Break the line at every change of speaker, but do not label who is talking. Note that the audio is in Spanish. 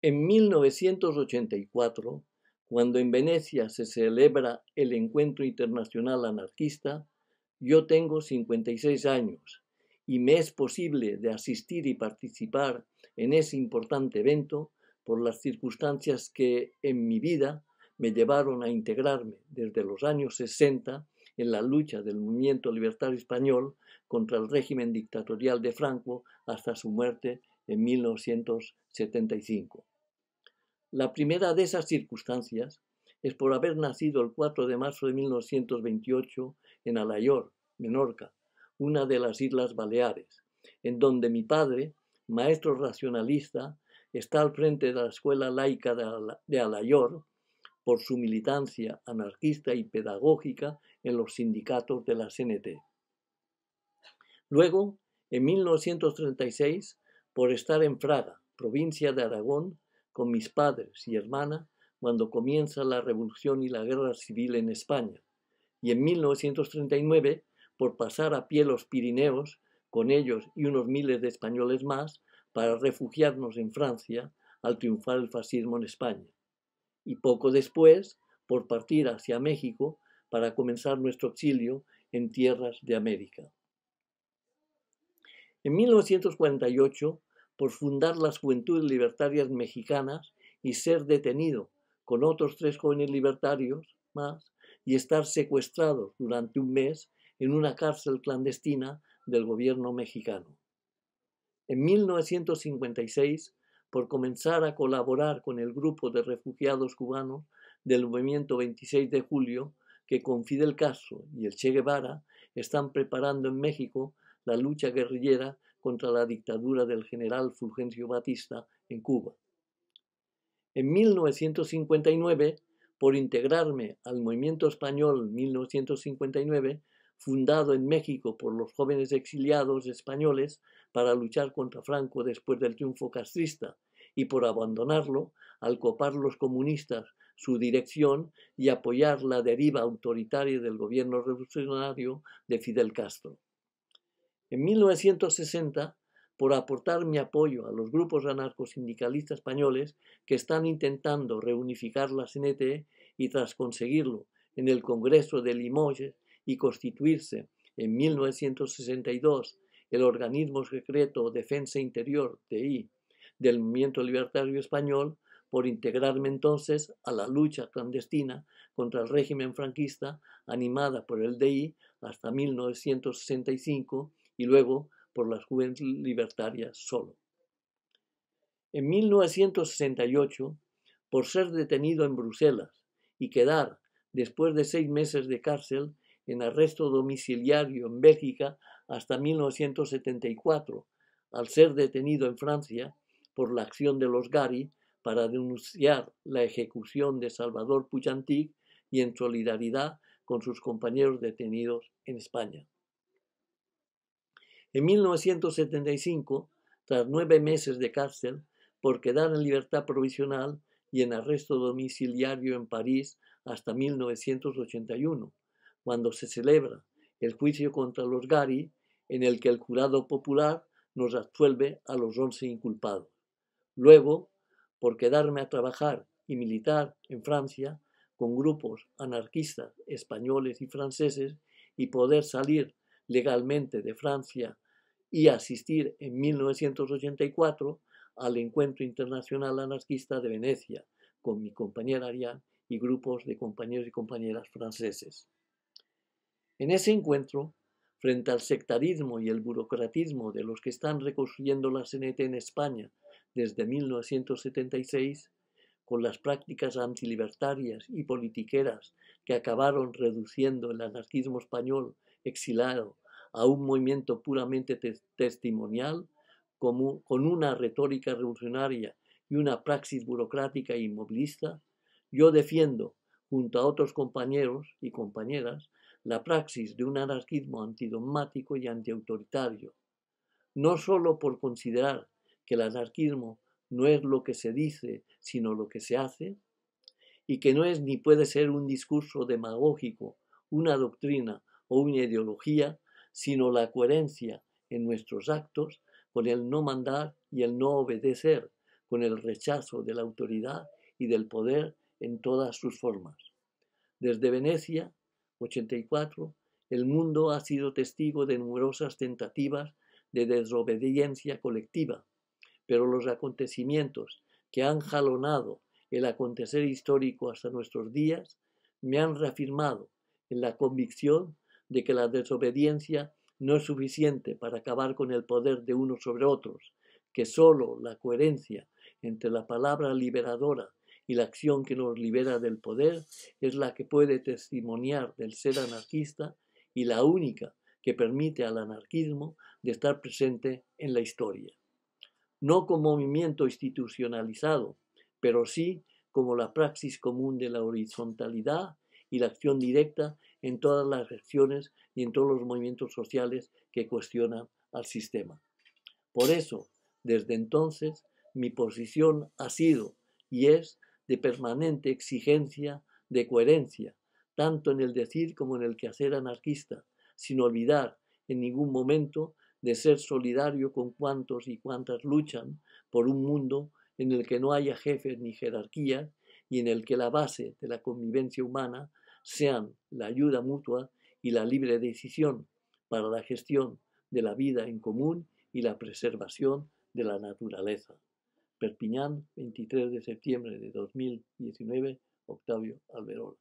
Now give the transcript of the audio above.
En 1984, cuando en Venecia se celebra el Encuentro Internacional Anarquista, yo tengo 56 años y me es posible de asistir y participar en ese importante evento por las circunstancias que en mi vida me llevaron a integrarme desde los años 60 en la lucha del movimiento libertario español contra el régimen dictatorial de Franco hasta su muerte en 1975. La primera de esas circunstancias es por haber nacido el 4 de marzo de 1928 en Alayor, Menorca, una de las Islas Baleares, en donde mi padre, maestro racionalista, está al frente de la escuela laica de Alayor por su militancia anarquista y pedagógica en los sindicatos de la CNT. Luego, en 1936, por estar en Fraga, provincia de Aragón, con mis padres y hermana cuando comienza la revolución y la guerra civil en España. Y en 1939, por pasar a pie los Pirineos, con ellos y unos miles de españoles más, para refugiarnos en Francia al triunfar el fascismo en España. Y poco después, por partir hacia México para comenzar nuestro exilio en tierras de América. En 1948 por fundar las Juventudes Libertarias Mexicanas y ser detenido con otros tres jóvenes libertarios más y estar secuestrado durante un mes en una cárcel clandestina del gobierno mexicano. En 1956, por comenzar a colaborar con el grupo de refugiados cubanos del movimiento 26 de julio, que con Fidel Castro y el Che Guevara están preparando en México la lucha guerrillera contra la dictadura del general Fulgencio Batista en Cuba. En 1959, por integrarme al movimiento español 1959, fundado en México por los jóvenes exiliados españoles para luchar contra Franco después del triunfo castrista y por abandonarlo al copar los comunistas su dirección y apoyar la deriva autoritaria del gobierno revolucionario de Fidel Castro en 1960 por aportar mi apoyo a los grupos anarcosindicalistas españoles que están intentando reunificar la CNT y tras conseguirlo en el Congreso de Limoges y constituirse en 1962 el organismo secreto Defensa Interior, DI, del movimiento libertario español, por integrarme entonces a la lucha clandestina contra el régimen franquista animada por el DI hasta 1965 y luego por las juventudes Libertarias solo. En 1968, por ser detenido en Bruselas y quedar, después de seis meses de cárcel, en arresto domiciliario en Bélgica hasta 1974, al ser detenido en Francia por la acción de los Gari para denunciar la ejecución de Salvador Puyantic y en solidaridad con sus compañeros detenidos en España. En 1975, tras nueve meses de cárcel por quedar en libertad provisional y en arresto domiciliario en París hasta 1981, cuando se celebra el juicio contra los Gari, en el que el jurado popular nos absuelve a los once inculpados. Luego, por quedarme a trabajar y militar en Francia con grupos anarquistas españoles y franceses y poder salir legalmente de Francia y asistir en 1984 al Encuentro Internacional Anarquista de Venecia con mi compañera Ariane y grupos de compañeros y compañeras franceses. En ese encuentro, frente al sectarismo y el burocratismo de los que están reconstruyendo la CNT en España desde 1976, con las prácticas antilibertarias y politiqueras que acabaron reduciendo el anarquismo español exilado a un movimiento puramente testimonial con una retórica revolucionaria y una praxis burocrática e inmovilista, yo defiendo, junto a otros compañeros y compañeras, la praxis de un anarquismo antidogmático y antiautoritario, no sólo por considerar que el anarquismo no es lo que se dice, sino lo que se hace, y que no es ni puede ser un discurso demagógico, una doctrina o una ideología, sino la coherencia en nuestros actos con el no mandar y el no obedecer, con el rechazo de la autoridad y del poder en todas sus formas. Desde Venecia, 84, el mundo ha sido testigo de numerosas tentativas de desobediencia colectiva, pero los acontecimientos que han jalonado el acontecer histórico hasta nuestros días me han reafirmado en la convicción de que la desobediencia no es suficiente para acabar con el poder de unos sobre otros, que sólo la coherencia entre la palabra liberadora y la acción que nos libera del poder es la que puede testimoniar del ser anarquista y la única que permite al anarquismo de estar presente en la historia. No como movimiento institucionalizado, pero sí como la praxis común de la horizontalidad y la acción directa en todas las acciones y en todos los movimientos sociales que cuestionan al sistema. Por eso, desde entonces, mi posición ha sido y es de permanente exigencia de coherencia, tanto en el decir como en el quehacer anarquista, sin olvidar en ningún momento de ser solidario con cuantos y cuantas luchan por un mundo en el que no haya jefes ni jerarquías y en el que la base de la convivencia humana sean la ayuda mutua y la libre decisión para la gestión de la vida en común y la preservación de la naturaleza. Perpiñán, 23 de septiembre de 2019, Octavio Alberol.